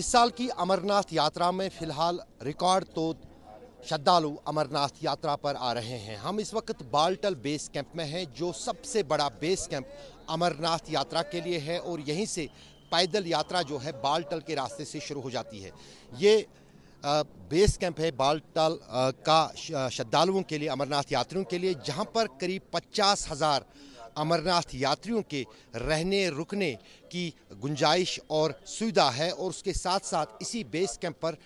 इस साल की अमरनाथ यात्रा में फिलहाल रिकॉर्ड तो श्रद्धालु अमरनाथ यात्रा पर आ रहे हैं हम इस वक्त बालटल बेस कैंप में हैं जो सबसे बड़ा बेस कैंप अमरनाथ यात्रा के लिए है और यहीं से पैदल यात्रा जो है बालटल के रास्ते से शुरू हो जाती है ये बेस कैंप है बालटल का श्रद्धालुओं के लिए अमरनाथ यात्रियों के लिए जहां पर करीब पचास हज़ार अमरनाथ यात्रियों के रहने रुकने की गुंजाइश और सुविधा है और उसके साथ साथ इसी बेस कैंप पर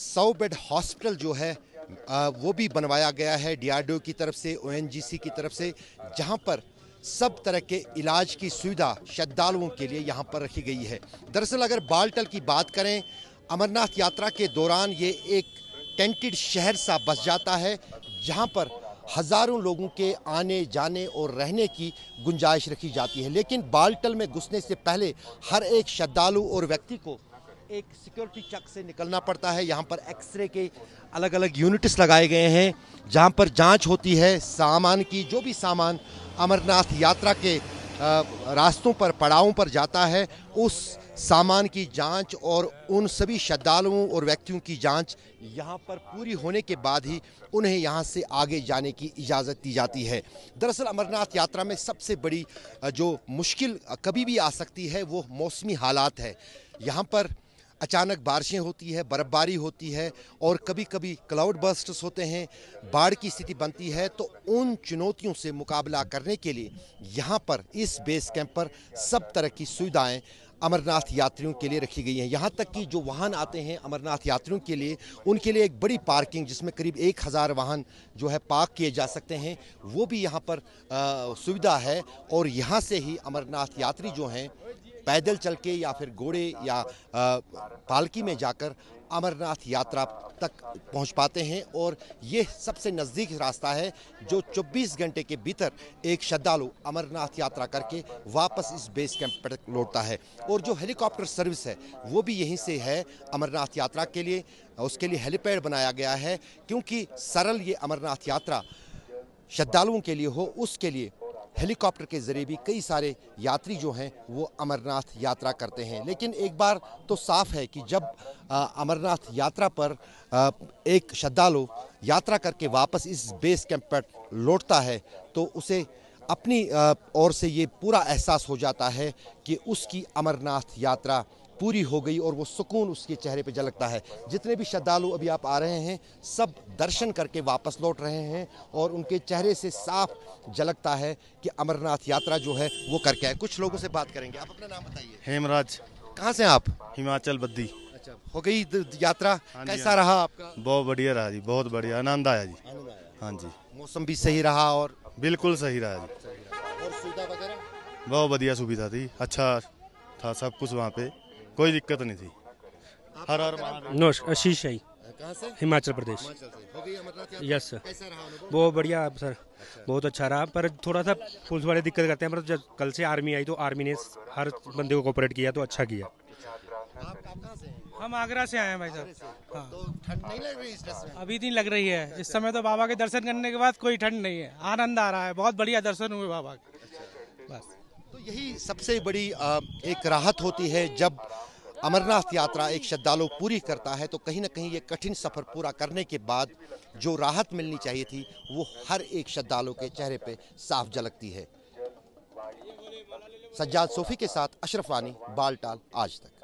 सौ बेड हॉस्पिटल जो है वो भी बनवाया गया है डीआरडीओ की तरफ से ओएनजीसी की तरफ से जहां पर सब तरह के इलाज की सुविधा श्रद्धालुओं के लिए यहाँ पर रखी गई है दरअसल अगर बालटल की बात करें अमरनाथ यात्रा के दौरान ये एक टेंटेड शहर सा बस जाता है जहाँ पर हज़ारों लोगों के आने जाने और रहने की गुंजाइश रखी जाती है लेकिन बालटल में घुसने से पहले हर एक श्रद्धालु और व्यक्ति को एक सिक्योरिटी चक से निकलना पड़ता है यहाँ पर एक्सरे के अलग अलग यूनिट्स लगाए गए हैं जहाँ पर जांच होती है सामान की जो भी सामान अमरनाथ यात्रा के रास्तों पर पड़ावों पर जाता है उस सामान की जांच और उन सभी श्रद्धालुओं और व्यक्तियों की जांच यहां पर पूरी होने के बाद ही उन्हें यहां से आगे जाने की इजाज़त दी जाती है दरअसल अमरनाथ यात्रा में सबसे बड़ी जो मुश्किल कभी भी आ सकती है वो मौसमी हालात है यहाँ पर अचानक बारिशें होती है बर्फ़बारी होती है और कभी कभी क्लाउड बस्टर्स होते हैं बाढ़ की स्थिति बनती है तो उन चुनौतियों से मुकाबला करने के लिए यहाँ पर इस बेस कैंप पर सब तरह की सुविधाएं अमरनाथ यात्रियों के लिए रखी गई हैं यहाँ तक कि जो वाहन आते हैं अमरनाथ यात्रियों के लिए उनके लिए एक बड़ी पार्किंग जिसमें करीब एक हज़ार वाहन जो है पार्क किए जा सकते हैं वो भी यहाँ पर सुविधा है और यहाँ से ही अमरनाथ यात्री जो हैं पैदल चल के या फिर घोड़े या पालकी में जाकर अमरनाथ यात्रा तक पहुंच पाते हैं और ये सबसे नज़दीक रास्ता है जो 24 घंटे के भीतर एक श्रद्धालु अमरनाथ यात्रा करके वापस इस बेस कैंप पर लौटता है और जो हेलीकॉप्टर सर्विस है वो भी यहीं से है अमरनाथ यात्रा के लिए उसके लिए हेलीपैड बनाया गया है क्योंकि सरल ये अमरनाथ यात्रा श्रद्धालुओं के लिए हो उसके लिए हेलीकॉप्टर के ज़रिए भी कई सारे यात्री जो हैं वो अमरनाथ यात्रा करते हैं लेकिन एक बार तो साफ है कि जब अमरनाथ यात्रा पर आ, एक श्रद्धालु यात्रा करके वापस इस बेस कैंप पर लौटता है तो उसे अपनी ओर से ये पूरा एहसास हो जाता है कि उसकी अमरनाथ यात्रा पूरी हो गई और वो सुकून उसके चेहरे पे झलकता है जितने भी श्रद्धालु अभी आप आ रहे हैं सब दर्शन करके वापस लौट रहे हैं और उनके चेहरे से साफ झलकता है कि अमरनाथ यात्रा जो है वो करके आए कुछ लोगों से बात करेंगे आप अपना नाम बताइए हेमराज कहाँ से आप हिमाचल बद्दी अच्छा हो गई यात्रा हाँ हाँ कैसा रहा आपका बहुत बढ़िया रहा जी बहुत बढ़िया आनंद आया जी हाँ जी मौसम भी सही रहा और बिल्कुल सही रहा जी और सुविधा वगैरह बहुत बढ़िया सुविधा थी अच्छा था सब कुछ वहाँ पे कोई दिक्कत नहीं थी हर हर आशीष शाही हिमाचल प्रदेश यस सर बहुत बढ़िया सर अच्छा। बहुत अच्छा रहा पर थोड़ा सा पुलिस वाले दिक्कत करते हैं पर जब कल से आर्मी आई तो आर्मी ने हर बंदे को कोऑपरेट किया तो अच्छा किया हम आगरा से आए हैं भाई साहब हाँ। तो ठंड नहीं लग रही इस अभी नहीं लग रही है इस समय तो बाबा के दर्शन करने के बाद कोई ठंड नहीं है आनंद आ रहा है बहुत बढ़िया दर्शन हुए बाबा के बस तो यही सबसे बड़ी एक राहत होती है जब अमरनाथ यात्रा एक श्रद्धालु पूरी करता है तो कहीं ना कहीं ये कठिन सफ़र पूरा करने के बाद जो राहत मिलनी चाहिए थी वो हर एक श्रद्धालु के चेहरे पे साफ झलकती है सज्जाद सोफी के साथ अशरफ वानी बालटाल आज तक